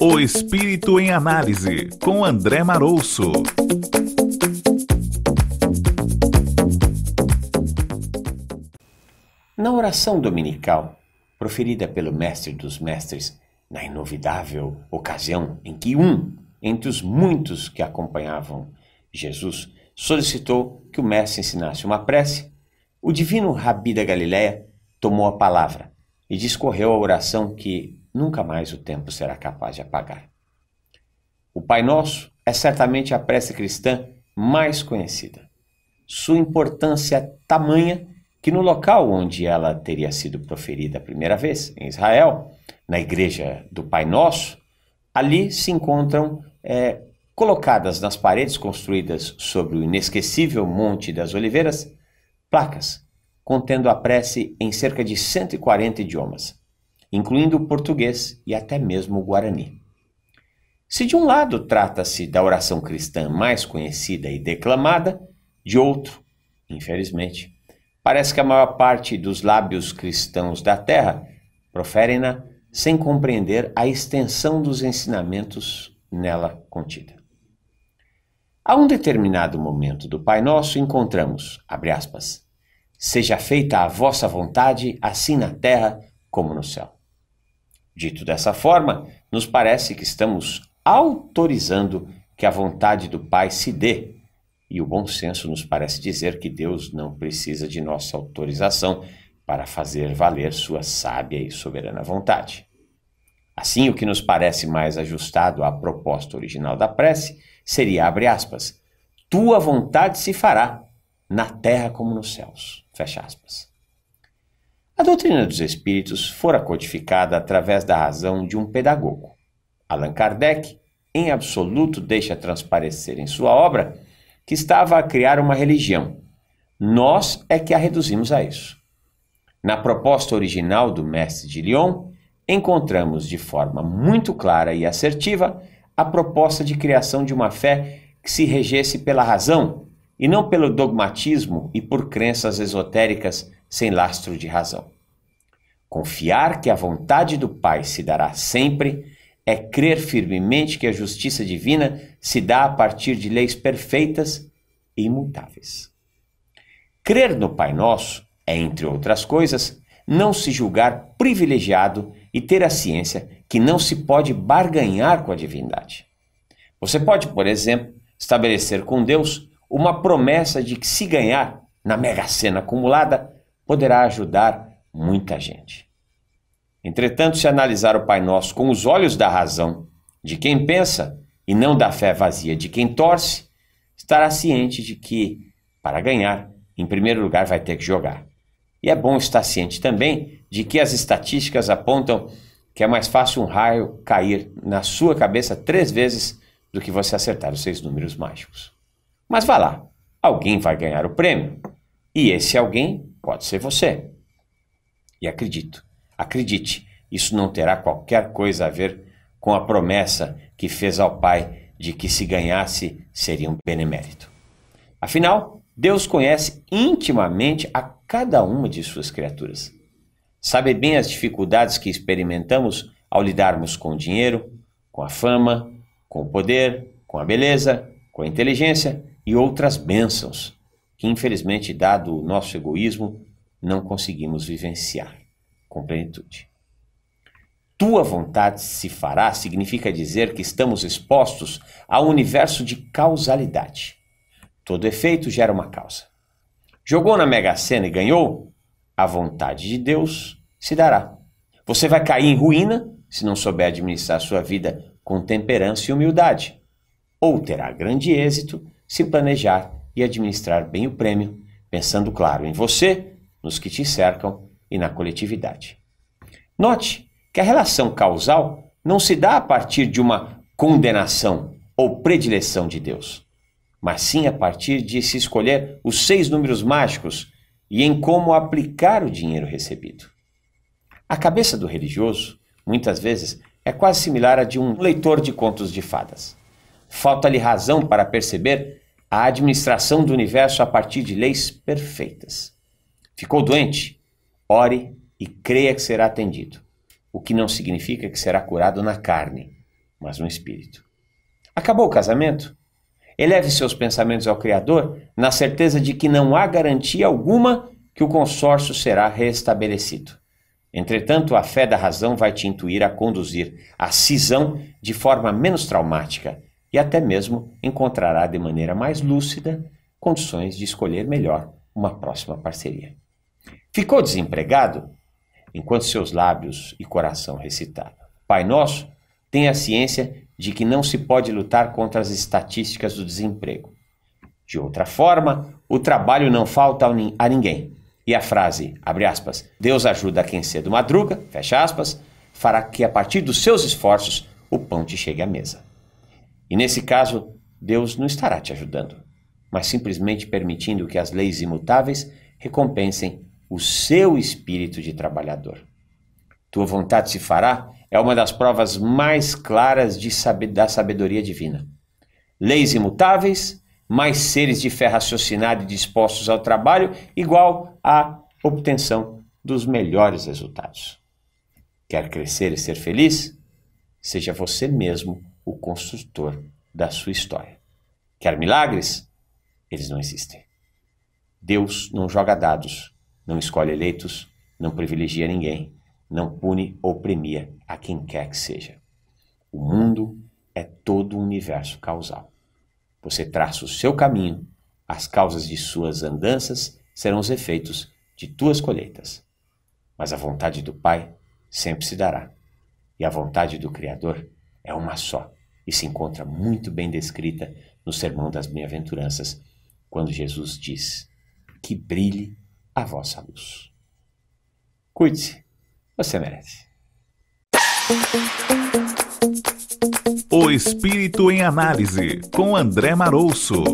O Espírito em Análise, com André Marouço. Na oração dominical, proferida pelo Mestre dos Mestres, na inovidável ocasião em que um, entre os muitos que acompanhavam Jesus, solicitou que o Mestre ensinasse uma prece, o divino Rabi da Galiléia tomou a palavra e discorreu a oração que nunca mais o tempo será capaz de apagar. O Pai Nosso é certamente a prece cristã mais conhecida. Sua importância é tamanha que no local onde ela teria sido proferida a primeira vez, em Israel, na igreja do Pai Nosso, ali se encontram é, colocadas nas paredes construídas sobre o inesquecível Monte das Oliveiras placas contendo a prece em cerca de 140 idiomas, incluindo o português e até mesmo o guarani. Se de um lado trata-se da oração cristã mais conhecida e declamada, de outro, infelizmente, parece que a maior parte dos lábios cristãos da terra proferem-na sem compreender a extensão dos ensinamentos nela contida. A um determinado momento do Pai Nosso encontramos, abre aspas, Seja feita a vossa vontade, assim na terra como no céu. Dito dessa forma, nos parece que estamos autorizando que a vontade do Pai se dê. E o bom senso nos parece dizer que Deus não precisa de nossa autorização para fazer valer sua sábia e soberana vontade. Assim, o que nos parece mais ajustado à proposta original da prece seria, abre aspas, tua vontade se fará, na terra como nos céus. Fecha aspas. A doutrina dos espíritos fora codificada através da razão de um pedagogo. Allan Kardec, em absoluto, deixa transparecer em sua obra que estava a criar uma religião. Nós é que a reduzimos a isso. Na proposta original do mestre de Lyon, encontramos de forma muito clara e assertiva a proposta de criação de uma fé que se regesse pela razão, e não pelo dogmatismo e por crenças esotéricas sem lastro de razão. Confiar que a vontade do Pai se dará sempre é crer firmemente que a justiça divina se dá a partir de leis perfeitas e imutáveis. Crer no Pai Nosso é, entre outras coisas, não se julgar privilegiado e ter a ciência que não se pode barganhar com a divindade. Você pode, por exemplo, estabelecer com Deus uma promessa de que se ganhar na Mega Sena acumulada, poderá ajudar muita gente. Entretanto, se analisar o Pai Nosso com os olhos da razão, de quem pensa, e não da fé vazia de quem torce, estará ciente de que, para ganhar, em primeiro lugar vai ter que jogar. E é bom estar ciente também de que as estatísticas apontam que é mais fácil um raio cair na sua cabeça três vezes do que você acertar os seis números mágicos. Mas vá lá, alguém vai ganhar o prêmio. E esse alguém pode ser você. E acredito, acredite, isso não terá qualquer coisa a ver com a promessa que fez ao Pai de que se ganhasse seria um benemérito. Afinal, Deus conhece intimamente a cada uma de suas criaturas. Sabe bem as dificuldades que experimentamos ao lidarmos com o dinheiro, com a fama, com o poder, com a beleza, com a inteligência, e outras bênçãos que, infelizmente, dado o nosso egoísmo, não conseguimos vivenciar com plenitude. Tua vontade se fará significa dizer que estamos expostos a um universo de causalidade. Todo efeito gera uma causa. Jogou na Mega Sena e ganhou? A vontade de Deus se dará. Você vai cair em ruína se não souber administrar sua vida com temperança e humildade. Ou terá grande êxito se planejar e administrar bem o prêmio, pensando, claro, em você, nos que te cercam e na coletividade. Note que a relação causal não se dá a partir de uma condenação ou predileção de Deus, mas sim a partir de se escolher os seis números mágicos e em como aplicar o dinheiro recebido. A cabeça do religioso, muitas vezes, é quase similar à de um leitor de contos de fadas. Falta-lhe razão para perceber a administração do universo a partir de leis perfeitas. Ficou doente? Ore e creia que será atendido, o que não significa que será curado na carne, mas no espírito. Acabou o casamento? Eleve seus pensamentos ao Criador, na certeza de que não há garantia alguma que o consórcio será restabelecido. Entretanto, a fé da razão vai te intuir a conduzir a cisão de forma menos traumática e até mesmo encontrará de maneira mais lúcida condições de escolher melhor uma próxima parceria. Ficou desempregado? Enquanto seus lábios e coração recitavam Pai Nosso, tenha ciência de que não se pode lutar contra as estatísticas do desemprego. De outra forma, o trabalho não falta a ninguém. E a frase, abre aspas, Deus ajuda quem cedo madruga, fecha aspas, fará que a partir dos seus esforços o pão te chegue à mesa. E nesse caso, Deus não estará te ajudando, mas simplesmente permitindo que as leis imutáveis recompensem o seu espírito de trabalhador. Tua vontade se fará é uma das provas mais claras sab da sabedoria divina. Leis imutáveis, mais seres de fé raciocinado e dispostos ao trabalho, igual à obtenção dos melhores resultados. Quer crescer e ser feliz? Seja você mesmo construtor da sua história. Quer milagres? Eles não existem. Deus não joga dados, não escolhe eleitos, não privilegia ninguém, não pune ou premia a quem quer que seja. O mundo é todo um universo causal. Você traça o seu caminho, as causas de suas andanças serão os efeitos de tuas colheitas. Mas a vontade do Pai sempre se dará, e a vontade do Criador é uma só e se encontra muito bem descrita no Sermão das Bem-aventuranças, quando Jesus diz: Que brilhe a vossa luz. Cuide-se, você merece. O Espírito em Análise, com André Marouço.